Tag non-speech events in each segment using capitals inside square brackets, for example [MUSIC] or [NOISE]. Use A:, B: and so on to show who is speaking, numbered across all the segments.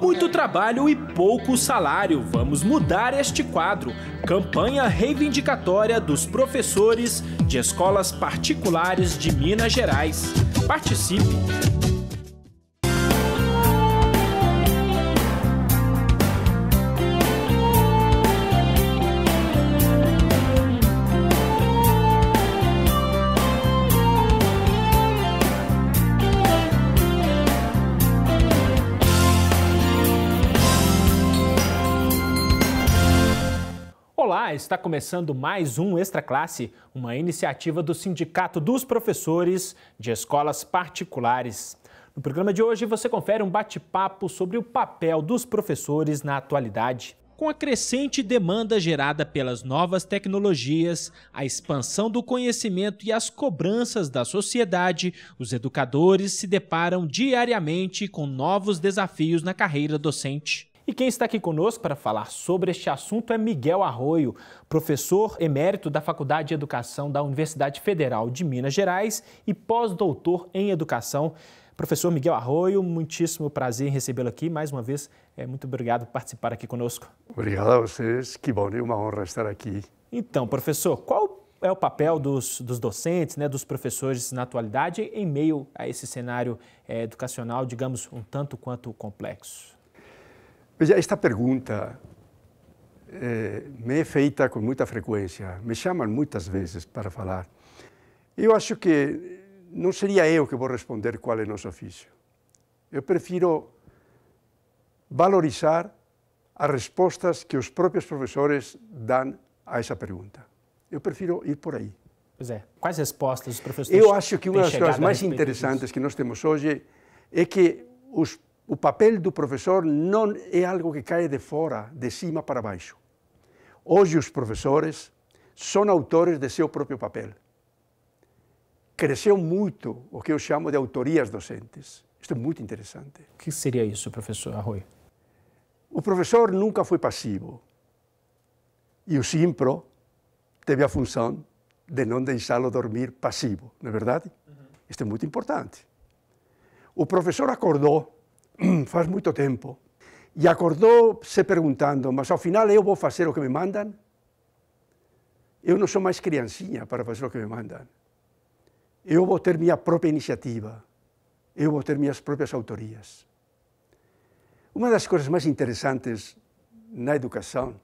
A: Muito trabalho e pouco salário. Vamos mudar este quadro. Campanha reivindicatória dos professores de escolas particulares de Minas Gerais. Participe! está começando mais um Extra Classe, uma iniciativa do Sindicato dos Professores de Escolas Particulares. No programa de hoje, você confere um bate-papo sobre o papel dos professores na atualidade. Com a crescente demanda gerada pelas novas tecnologias, a expansão do conhecimento e as cobranças da sociedade, os educadores se deparam diariamente com novos desafios na carreira docente. E quem está aqui conosco para falar sobre este assunto é Miguel Arroio, professor emérito da Faculdade de Educação da Universidade Federal de Minas Gerais e pós-doutor em Educação. Professor Miguel Arroio, muitíssimo prazer em recebê-lo aqui. Mais uma vez, é, muito obrigado por participar aqui conosco.
B: Obrigado a vocês, que bom, é uma honra estar aqui.
A: Então, professor, qual é o papel dos, dos docentes, né, dos professores na atualidade em meio a esse cenário é, educacional, digamos, um tanto quanto complexo?
B: Veja, esta pergunta eh, me é feita com muita frequência, me chamam muitas vezes para falar. Eu acho que não seria eu que vou responder qual é o nosso ofício. Eu prefiro valorizar as respostas que os próprios professores dão a essa pergunta. Eu prefiro ir por aí. Pois é. Quais respostas os professores Eu acho que uma das coisas mais interessantes disso? que nós temos hoje é que os o papel do professor não é algo que cai de fora, de cima para baixo. Hoje os professores são autores de seu próprio papel. Cresceu muito o que eu chamo de autorias docentes. Isto é muito interessante. O que seria isso, professor Arroio? O professor nunca foi passivo. E o Simpro teve a função de não deixá-lo dormir passivo, não é verdade? Uhum. Isto é muito importante. O professor acordou [CLEARS THROAT] faz muito tempo, e acordou se perguntando, mas ao final eu vou fazer o que me mandam? Eu não sou mais criancinha para fazer o que me mandam. Eu vou ter minha própria iniciativa. Eu vou ter minhas próprias autorias. Uma das coisas mais interessantes na educação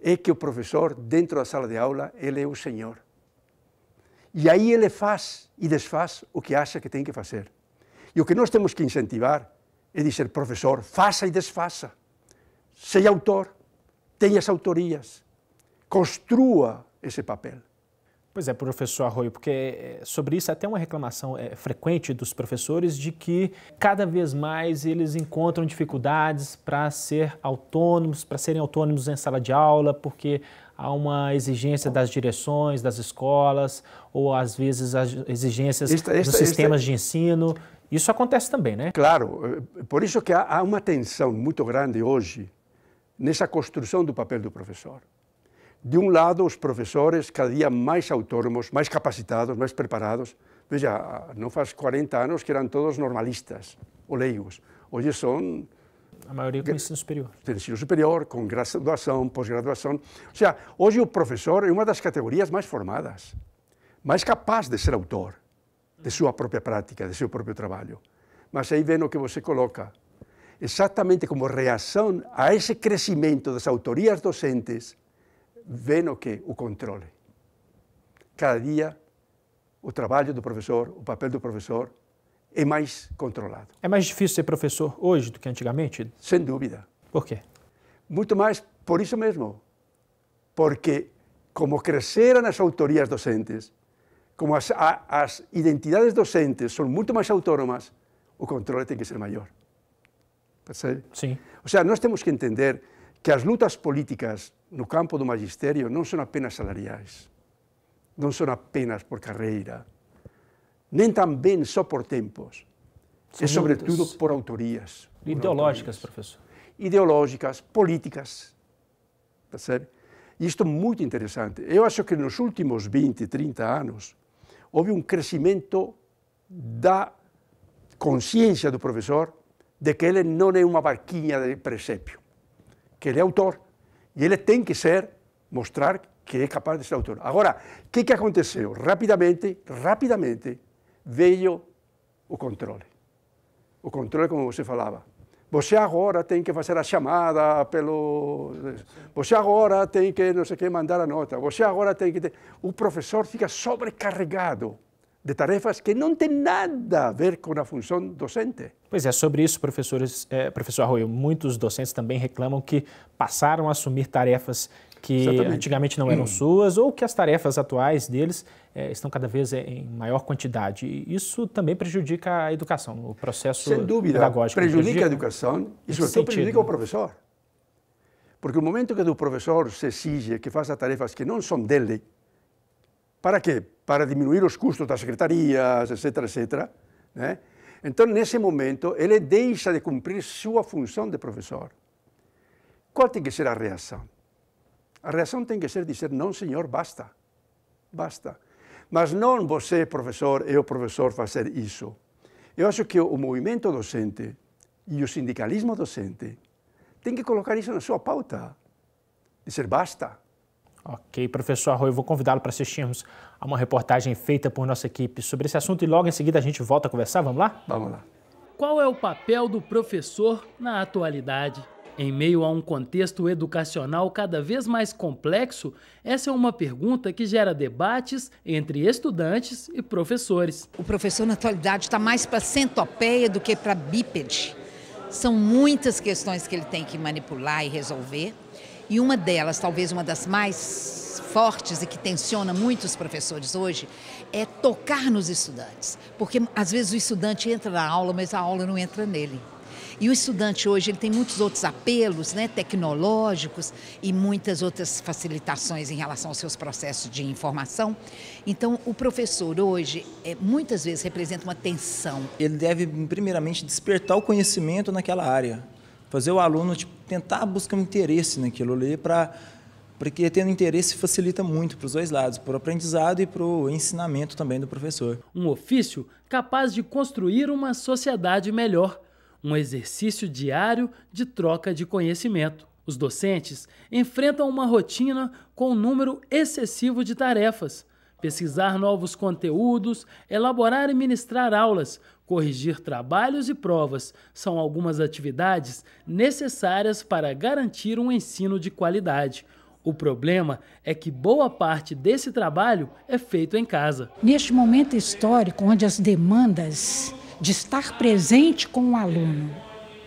B: é que o professor, dentro da sala de aula, ele é o senhor. E aí ele faz e desfaz o que acha que tem que fazer. E o que nós temos que incentivar e dizer, professor, faça e desfaça, seja autor, tenha as autorias, construa esse papel. Pois é, professor Arroio, porque eh, sobre isso até uma reclamação
A: é, frequente dos professores de que cada vez mais eles encontram dificuldades para ser autônomos, para serem autônomos em sala de aula, porque há uma exigência das direções, das escolas, ou às vezes as exigências esta, esta, dos sistemas esta,
B: de ensino. Isso acontece também, né? Claro, eh, por isso que há uma tensão muito grande hoje nessa construção do papel do professor. De um lado, os professores cada dia mais autônomos, mais capacitados, mais preparados. Veja, não faz 40 anos que eram todos normalistas ou leigos. Hoje são a maioria com ensino superior. Tem ensino superior, com graduação, pós-graduação. Ou seja, hoje o professor é uma das categorias mais formadas, mais capaz de ser autor de sua própria prática, de seu próprio trabalho. Mas aí vem o que você coloca. Exatamente como reação a esse crescimento das autorias docentes, vem o que? O controle. Cada dia, o trabalho do professor, o papel do professor, é mais controlado. É mais difícil ser professor hoje do que antigamente? Sem dúvida. Por quê? Muito mais por isso mesmo. Porque, como cresceram as autorias docentes, como as, a, as identidades docentes são muito mais autónomas, o controle tem que ser maior. Percebe? Sim. Ou seja, nós temos que entender que as lutas políticas no campo do magistério não são apenas salariais, não são apenas por carreira, nem também só por tempos. é sobretudo por autorias. Ideológicas, professor. Ideológicas, políticas. Percebe? Isto é muito interessante. Eu acho que nos últimos 20, 30 anos, un un crecimiento da conciencia del profesor de que él no es una barquinha de presépio, que él es autor y él tiene que ser, mostrar que es capaz de ser autor. Ahora, ¿qué que, que aconteceu? Rapidamente, rapidamente, veio o controle. O control, como você falaba Você agora tem que fazer a chamada pelo. Você agora tem que, não sei o que, mandar a nota. Você agora tem que. O professor fica sobrecarregado de tarefas que não tem nada a ver com a função docente.
A: Pois é, sobre isso, professores, é, professor Arroio, muitos docentes também reclamam que passaram a assumir tarefas que Exatamente. antigamente não eram hum. suas, ou que as tarefas atuais deles é, estão cada vez eh, em maior quantidade. isso também prejudica a educação, o processo Sem dúvida, pedagógico. Prejudica, a educação e, sobretudo, prejudica o
B: professor. Porque o momento que o professor se exige que faça tarefas que não são dele, para quê? Para diminuir os custos das secretarias, etc, etc. Né? Então, nesse momento, ele deixa de cumprir sua função de professor. Qual tem que ser a reação? A reação tem que ser dizer, não senhor, basta, basta. Mas não você, professor, eu, professor, fazer isso. Eu acho que o movimento docente e o sindicalismo docente tem que colocar isso na sua pauta. Dizer basta. Ok,
A: professor Arroio, vou convidá-lo para assistirmos a uma reportagem feita por nossa equipe sobre esse assunto e logo em seguida a gente volta a conversar. Vamos lá? Vamos lá.
C: Qual é o papel do professor na atualidade? Em meio a um contexto educacional cada vez mais complexo, essa é uma pergunta que gera debates entre estudantes e professores. O professor,
D: na atualidade, está mais para centopeia do que para bípede. São muitas questões que ele tem que manipular e resolver. E uma delas, talvez uma das mais fortes e que tensiona muitos professores hoje, é tocar nos estudantes. Porque às vezes o estudante entra na aula, mas a aula não entra nele. E o estudante hoje ele tem muitos outros apelos né, tecnológicos e muitas outras facilitações em relação aos seus processos de informação. Então, o professor hoje é, muitas vezes representa uma tensão. Ele deve, primeiramente, despertar o conhecimento naquela área,
C: fazer o aluno tipo, tentar buscar um interesse naquilo ali para porque tendo interesse facilita muito para os dois lados, para o aprendizado e para o ensinamento também do professor. Um ofício capaz de construir uma sociedade melhor um exercício diário de troca de conhecimento. Os docentes enfrentam uma rotina com um número excessivo de tarefas. Pesquisar novos conteúdos, elaborar e ministrar aulas, corrigir trabalhos e provas são algumas atividades necessárias para garantir um ensino de qualidade. O problema é que boa parte desse trabalho é feito em casa.
D: Neste momento histórico, onde as demandas de estar presente com o aluno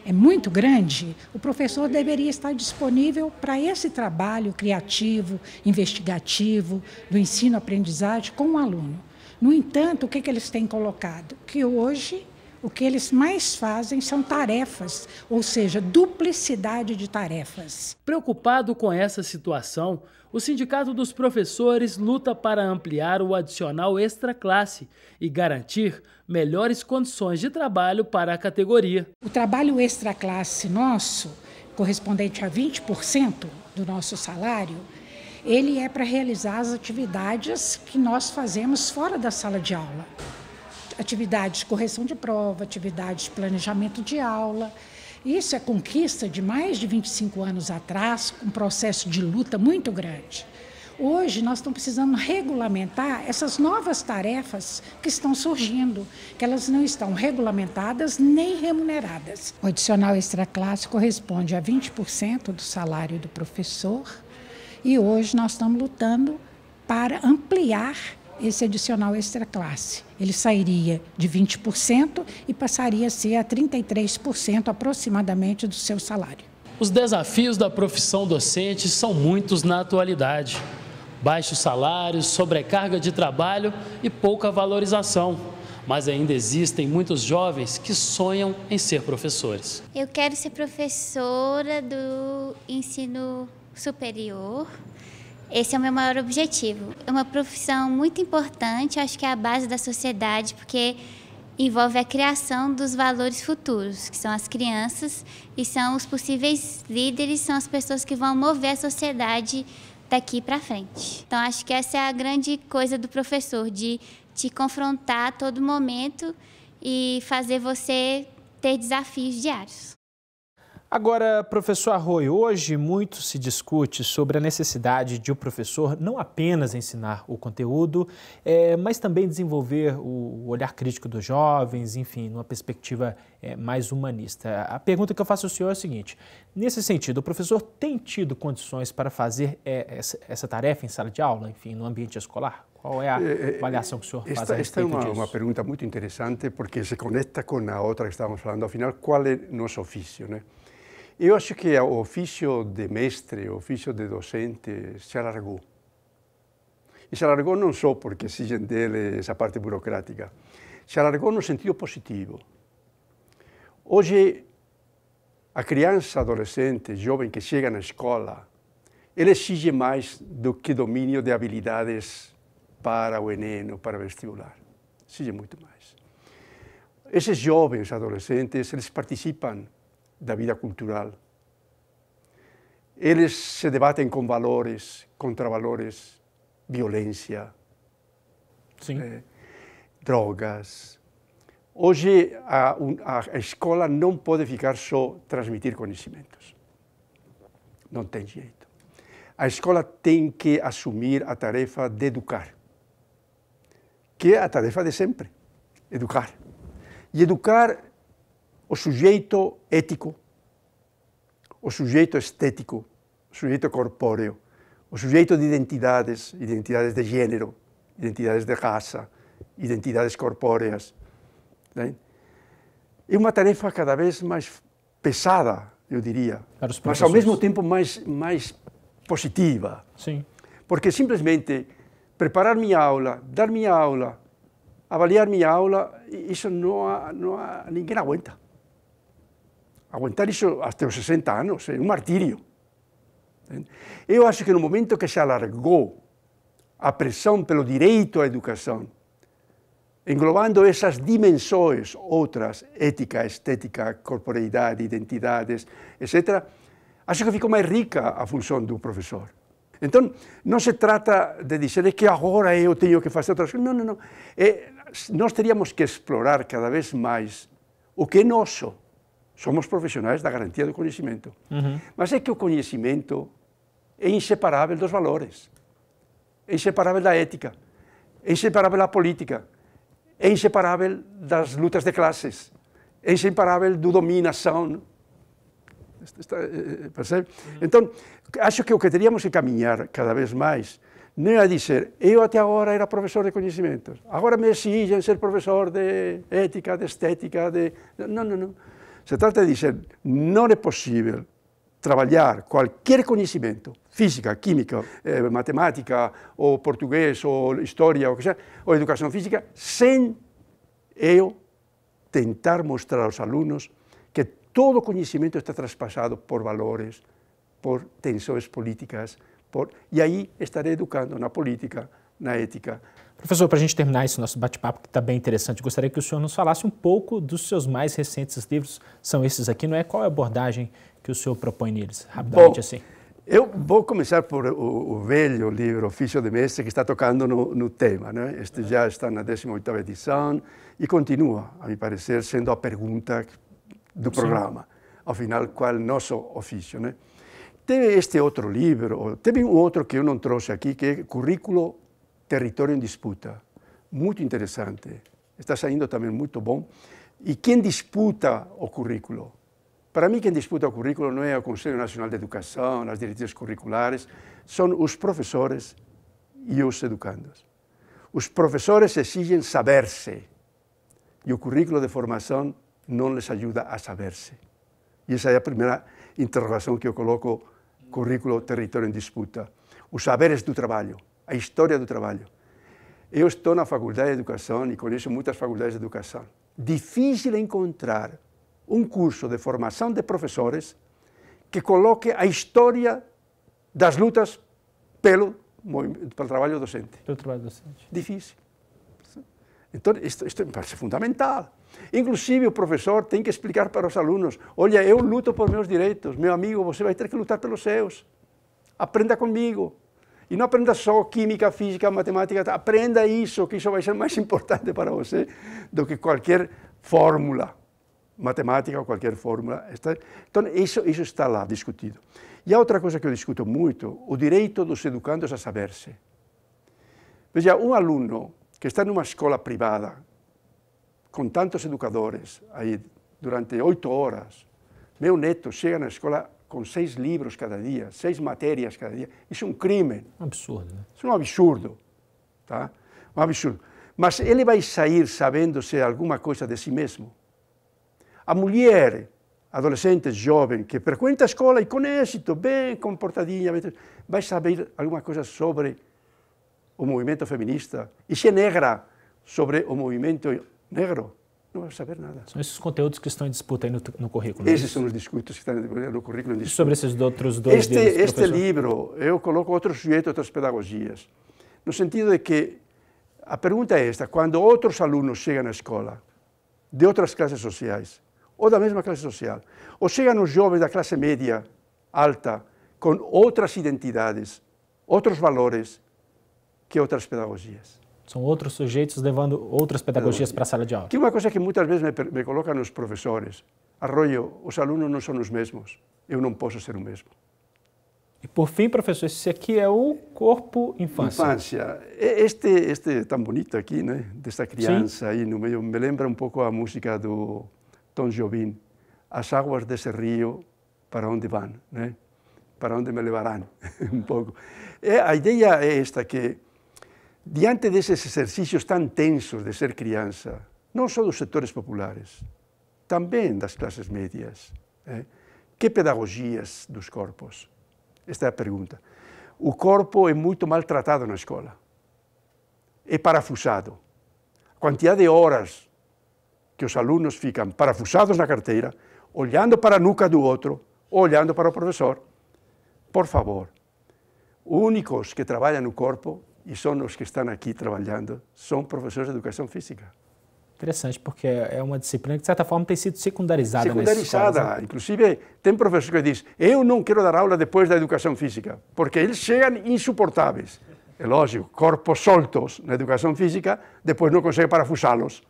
D: é muito grande, o professor deveria estar disponível para esse trabalho criativo, investigativo, do ensino-aprendizagem com o aluno. No entanto, o que, que eles têm colocado? Que hoje o que eles mais fazem são tarefas, ou seja, duplicidade de tarefas.
C: Preocupado com essa situação, o Sindicato dos Professores luta para ampliar o adicional extra classe e garantir melhores condições de trabalho para a categoria.
D: O trabalho extra classe nosso, correspondente a 20% do nosso salário, ele é para realizar as atividades que nós fazemos fora da sala de aula atividades de correção de prova, atividades de planejamento de aula. Isso é conquista de mais de 25 anos atrás, um processo de luta muito grande. Hoje nós estamos precisando regulamentar essas novas tarefas que estão surgindo, que elas não estão regulamentadas nem remuneradas. O adicional extraclasse corresponde a 20% do salário do professor e hoje nós estamos lutando para ampliar esse adicional extra classe. Ele sairia de 20% e passaria a ser a 33% aproximadamente do seu salário.
C: Os desafios da profissão docente são muitos na atualidade. Baixos salários, sobrecarga de trabalho e pouca valorização. Mas ainda existem muitos jovens que sonham em ser professores. Eu quero ser professora do ensino superior esse é o meu maior objetivo. É uma profissão muito importante, acho que é a base da sociedade, porque envolve a criação dos valores futuros, que são as crianças e são os possíveis líderes, são as pessoas que vão mover a sociedade daqui para frente. Então acho que essa é a grande coisa do professor, de te confrontar a todo momento e fazer você ter desafios diários.
A: Agora, professor Arroio, hoje muito se discute sobre a necessidade de o professor não apenas ensinar o conteúdo, é, mas também desenvolver o olhar crítico dos jovens, enfim, numa perspectiva é, mais humanista. A pergunta que eu faço ao senhor é a seguinte: nesse sentido, o professor tem tido condições para fazer é, essa, essa, tarefa em sala de aula, enfim, no ambiente escolar? Qual é a é, é, avaliação que o senhor esta, faz a Esta é uma, disso? uma
B: pergunta muito interessante porque se conecta com a outra que estávamos falando. Afinal, qual é nosso ofício, né? Eu acho que o ofício de mestre, o ofício de docente, se alargou. E se alargou não só porque exigem dele essa parte burocrática, se alargou no sentido positivo. Hoje, a criança, adolescente, jovem que chega na escola, ele exige mais do que domínio de habilidades para o Enem ou para o vestibular. Exige muito mais. Esses jovens, adolescentes, eles participam da vida cultural. Eles se debatem com valores, contra valores violência, eh, drogas. Hoje, a, a escola não pode ficar só transmitir conhecimentos. Não tem jeito. A escola tem que assumir a tarefa de educar, que é a tarefa de sempre, educar. E educar o sujeito ético, o sujeito estético, o sujeito corpóreo, o sujeito de identidades, identidades de gênero, identidades de raça, identidades corpóreas. Né? É uma tarefa cada vez mais pesada, eu diria, mas ao mesmo tempo mais, mais positiva. Sim. Porque simplesmente preparar minha aula, dar minha aula, avaliar minha aula, isso não há, não há, ninguém aguenta aguentar iso até os 60 anos é un martirio. ¿eh? Eu acho que no momento que se alargou a presión pelo direito à educación, englobando essas dimensões outras, ética, estética, corporeidade, identidades, etc., acho que ficou mais rica a função do professor. Então, não se trata de dizer que agora eu tenho que fazer outras coisas. Não, não, não. É, eh, nós teríamos que explorar cada vez mais o que é nosso somos profissionais da garantia do conhecimento. Uhum. Mas é que o conhecimento é inseparável dos valores, é inseparável da ética, é inseparável da política, é inseparável das lutas de classes, é inseparável do dominação. Está, eh, percebe? Uhum. Então, acho que o que teríamos que caminhar cada vez mais não é dizer, eu até agora era professor de conhecimentos, agora me exigem ser professor de ética, de estética, de... Não, não, não. Se trata de dizer não é possível trabalhar qualquer conhecimento, física, química, eh, matemática, ou português, ou história, ou, que seja, ou educação física, sem eu tentar mostrar aos alunos que todo conhecimento está traspassado por valores, por tensões políticas, por... e aí estarei educando na política, na ética,
A: Professor, para a gente terminar esse nosso bate-papo, que está bem interessante, gostaria que o senhor nos falasse um pouco dos seus mais recentes livros. São esses aqui, não é? Qual é a abordagem que o senhor propõe neles? Rapidamente Bom, assim.
B: Eu vou começar por o, o, velho livro Ofício de Mestre, que está tocando no, no tema. Né? Este já está na 18 edição e continua, a me parecer, sendo a pergunta do Sim. programa. Afinal, qual é o nosso ofício? Né? Teve este outro livro, teve um outro que eu não trouxe aqui, que é Currículo Território em Disputa. Muito interessante. Está saindo também muito bom. E quem disputa o currículo? Para mim, quem disputa o currículo não é o Conselho Nacional de Educação, as diretrizes curriculares, são os professores e os educandos. Os professores exigem saber-se e o currículo de formação não lhes ajuda a saber-se. E essa é a primeira interrogação que eu coloco currículo território em disputa. Os saberes do trabalho, a história do trabalho. Eu estou na Faculdade de Educação e conheço muitas faculdades de educação. Difícil encontrar um curso de formação de professores que coloque a história das lutas pelo, pelo trabalho docente. Pelo trabalho docente. Difícil. Então, isto, isto parece fundamental. Inclusive, o professor tem que explicar para os alunos: olha, eu luto por meus direitos, meu amigo, você vai ter que lutar pelos seus. Aprenda comigo. E não aprenda só química, física, matemática, aprenda isso, que isso vai ser mais [LAUGHS] importante para você ¿eh? do que qualquer fórmula matemática ou qualquer fórmula. Então, isso, isso está lá discutido. E há outra coisa que eu discuto muito, o direito dos educandos a saber-se. Veja, um aluno que está numa escola privada, com tantos educadores aí durante oito horas, meu neto chega na escola com seis livros cada dia, seis matérias cada dia. Isso é um crime. Absurdo, né? Isso é um absurdo, tá? Um absurdo. Mas ele vai sair sabendo-se alguma coisa de si mesmo. A mulher, adolescente, jovem, que frequenta a escola e com êxito, bem comportadinha, vai saber alguma coisa sobre o movimento feminista e se é negra sobre o movimento negro não vai saber nada.
A: São esses conteúdos que estão em disputa aí no, no currículo? É esses
B: são os discursos que estão no currículo em disputa.
A: sobre esses outros dois este, Este livro,
B: eu coloco outro sujeito, outras pedagogias, no sentido de que a pergunta é esta, quando outros alunos chegam à escola, de outras classes sociais, ou da mesma classe social, ou chegam os jovens da classe média, alta, com outras identidades, outros valores que outras pedagogias.
A: São outros sujeitos levando outras pedagogias para a sala de aula.
B: Que uma coisa que muitas vezes me, me colocam os professores. Arroio, os alunos não são os mesmos. Eu não posso ser o mesmo.
A: E por fim, professor, esse aqui é o corpo infância.
B: Infância. Este, este é tão bonito aqui, né? Desta criança Sim. aí no meio. Me lembra um pouco a música do Tom Jobim. As águas desse rio, para onde vão, né? Para onde me levarão, [LAUGHS] um pouco. E a ideia é esta, que diante deses exercicios tan tensos de ser crianza, non só dos sectores populares, tamén das clases medias, eh? que pedagogías dos corpos? Esta é a pergunta. O corpo é muito maltratado na escola. É parafusado. A quantidade de horas que os alunos ficam parafusados na carteira, olhando para a nuca do outro, olhando para o professor. Por favor, únicos que trabalham no corpo e são os que estão aqui trabalhando, são professores de educação física. Interessante,
A: porque é uma disciplina que, de certa forma, tem sido secundarizada. Né? Secundarizada. Escolas,
B: né? Inclusive, tem professor que diz, eu não quero dar aula depois da educação física, porque eles chegam insuportáveis. É lógico, corpos soltos na educação física, depois não consegue parafusá-los.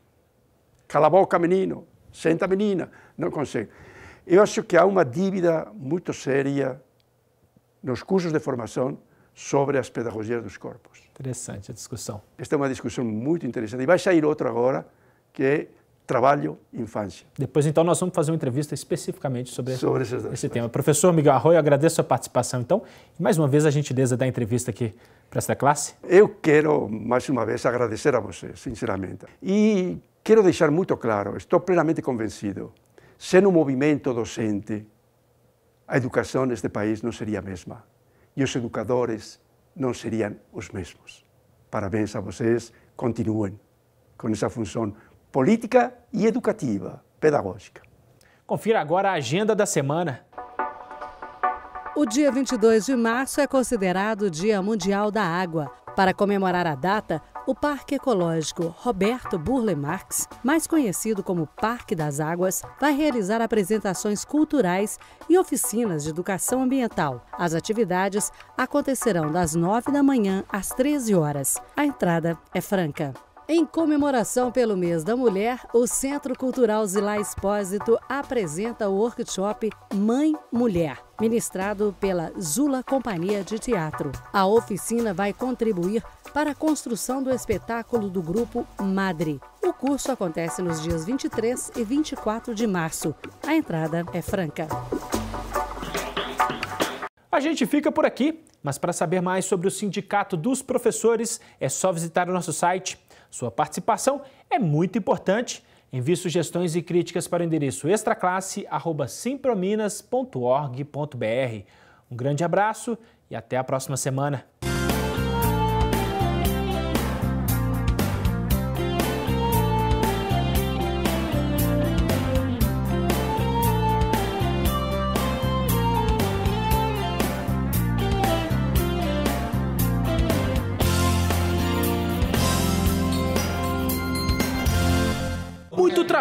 B: Cala a boca, menino. Senta, menina. Não consegue. Eu acho que há uma dívida muito séria nos cursos de formação sobre as pedagogias dos corpos. Interessante a discussão. Esta é uma discussão muito interessante. E vai sair outro agora, que é trabalho infância.
A: Depois, então, nós vamos fazer uma entrevista especificamente sobre, sobre esse tema. Professor Miguel Arroio, agradeço a participação, então. E mais uma vez, a gentileza da entrevista aqui para esta classe.
B: Eu quero, mais uma vez, agradecer a você, sinceramente. E quero deixar muito claro, estou plenamente convencido, sem um movimento docente, a educação neste país não seria a mesma. E os educadores, não seriam os mesmos. Parabéns a vocês, continuem com essa função política e educativa, pedagógica.
A: Confira agora a agenda da semana.
D: O dia 22 de março é considerado o Dia Mundial da Água. Para comemorar a data, o Parque Ecológico Roberto Burle Marx, mais conhecido como Parque das Águas, vai realizar apresentações culturais e oficinas de educação ambiental. As atividades acontecerão das 9 da manhã às 13 horas. A entrada é franca. Em comemoração pelo mês da mulher, o Centro Cultural Zilá Expósito apresenta o workshop Mãe Mulher, ministrado pela Zula Companhia de Teatro. A oficina vai contribuir para a construção do espetáculo do grupo Madre. O curso acontece nos dias 23 e 24 de março. A entrada é franca.
A: A gente fica por aqui, mas para saber mais sobre o Sindicato dos Professores, é só visitar o nosso site sua participação é muito importante. Envie sugestões e críticas para o endereço extraclasse.simprominas.org.br. Um grande abraço e até a próxima semana.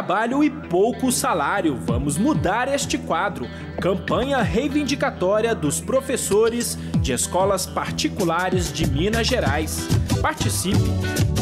A: trabalho e pouco salário. Vamos mudar este quadro. Campanha reivindicatória dos professores de escolas particulares de Minas Gerais. Participe!